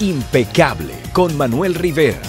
Impecable con Manuel Rivera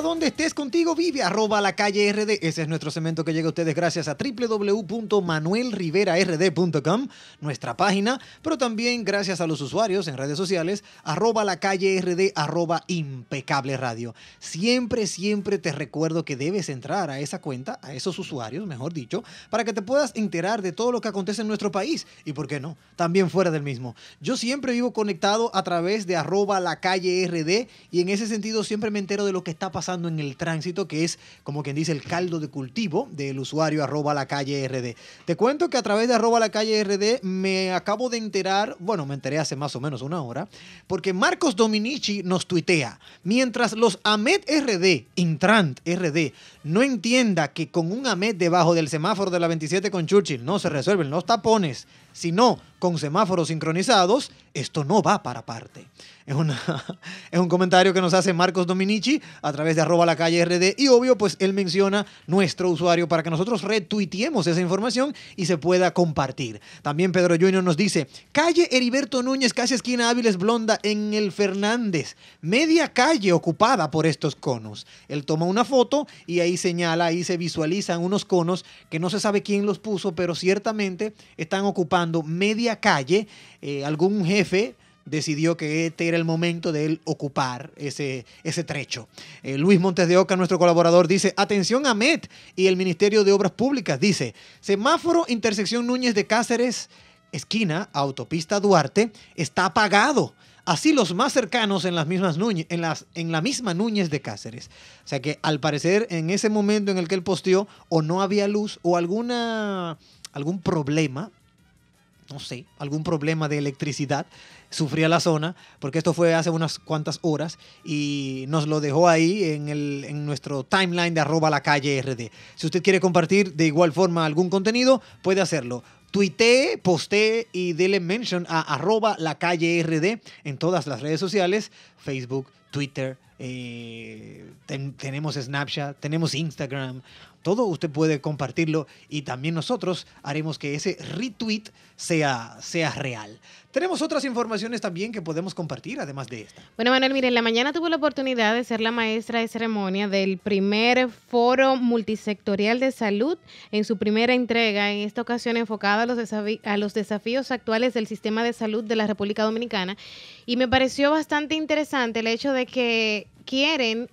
donde estés, contigo vive, arroba la calle RD. Ese es nuestro cemento que llega a ustedes gracias a www.manuelriverard.com, nuestra página, pero también gracias a los usuarios en redes sociales, arroba la calle RD, arroba impecable radio. Siempre, siempre te recuerdo que debes entrar a esa cuenta, a esos usuarios, mejor dicho, para que te puedas enterar de todo lo que acontece en nuestro país y, ¿por qué no?, también fuera del mismo. Yo siempre vivo conectado a través de arroba la calle RD y en ese sentido siempre me entero de lo que está pasando pasando en el tránsito, que es como quien dice el caldo de cultivo del usuario arroba la calle RD. Te cuento que a través de arroba la calle RD me acabo de enterar, bueno, me enteré hace más o menos una hora, porque Marcos Dominici nos tuitea, mientras los AMET RD, Intrant RD, no entienda que con un AMET debajo del semáforo de la 27 con Churchill no se resuelven los tapones, sino con semáforos sincronizados, esto no va para parte. Es, una, es un comentario que nos hace Marcos Dominici a través de arroba la calle RD y obvio, pues él menciona nuestro usuario para que nosotros retuiteemos esa información y se pueda compartir. También Pedro Junior nos dice, calle Heriberto Núñez, casi esquina Áviles Blonda en el Fernández, media calle ocupada por estos conos. Él toma una foto y ahí señala, ahí se visualizan unos conos que no se sabe quién los puso, pero ciertamente están ocupando media calle, eh, algún jefe decidió que este era el momento de él ocupar ese, ese trecho. Eh, Luis Montes de Oca, nuestro colaborador, dice, atención a MET y el Ministerio de Obras Públicas, dice, semáforo intersección Núñez de Cáceres, esquina, autopista Duarte, está apagado. Así los más cercanos en, las mismas en, las, en la misma Núñez de Cáceres. O sea que al parecer en ese momento en el que él posteó o no había luz o alguna, algún problema no sé, algún problema de electricidad sufría la zona, porque esto fue hace unas cuantas horas y nos lo dejó ahí en, nuestro timeline de arroba la calle RD. Si usted quiere compartir de igual forma algún contenido, puede hacerlo. Tuitee, postee y dele mention a arroba la calle RD en todas las redes sociales, Facebook, Twitter, eh, tenemos Snapchat, tenemos Instagram, todo usted puede compartirlo y también nosotros haremos que ese retweet sea, sea real. Tenemos otras informaciones también que podemos compartir, además de esta. Bueno, Manuel, mire, la mañana tuve la oportunidad de ser la maestra de ceremonia del primer foro multisectorial de salud en su primera entrega, en esta ocasión enfocada a los desafíos actuales del sistema de salud de la República Dominicana. Y me pareció bastante interesante el hecho de que quieren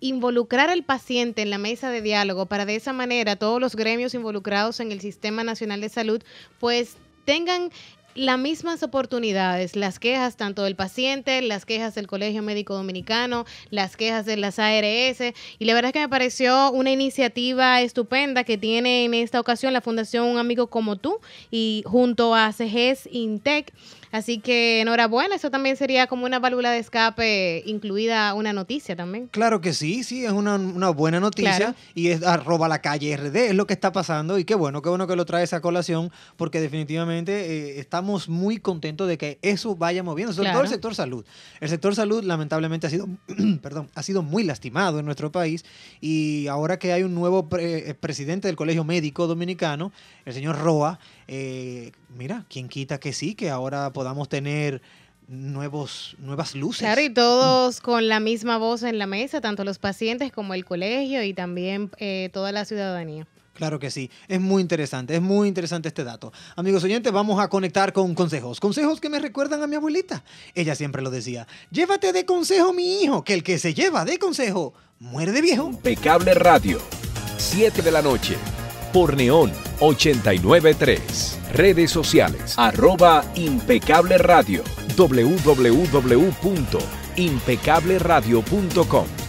involucrar al paciente en la mesa de diálogo para de esa manera todos los gremios involucrados en el Sistema Nacional de Salud pues tengan las mismas oportunidades, las quejas tanto del paciente, las quejas del Colegio Médico Dominicano, las quejas de las ARS. Y la verdad es que me pareció una iniciativa estupenda que tiene en esta ocasión la Fundación Un Amigo como tú y junto a CGES Intec Así que enhorabuena, eso también sería como una válvula de escape incluida una noticia también. Claro que sí, sí, es una, buena noticia y es arroba la calle RD, es lo que está pasando y qué bueno, qué bueno que lo trae esa colación porque definitivamente eh, estamos muy contentos de que eso vaya moviendo, sobre todo el sector salud. El sector salud lamentablemente ha sido, perdón, ha sido muy lastimado en nuestro país y ahora que hay un nuevo eh, presidente del Colegio Médico Dominicano, el señor Roa, eh, mira, quien quita que sí, que ahora podamos tener nuevos, nuevas luces. Claro, y todos con la misma voz en la mesa, tanto los pacientes como el colegio y también eh, toda la ciudadanía. Claro que sí, es muy interesante, es muy interesante este dato. Amigos oyentes, vamos a conectar con consejos, consejos que me recuerdan a mi abuelita. Ella siempre lo decía, llévate de consejo mi hijo, que el que se lleva de consejo muere de viejo. Impecable Radio, 7 de la noche, por Neón 893. Redes sociales. Arroba impecable radio. www.impecableradio.com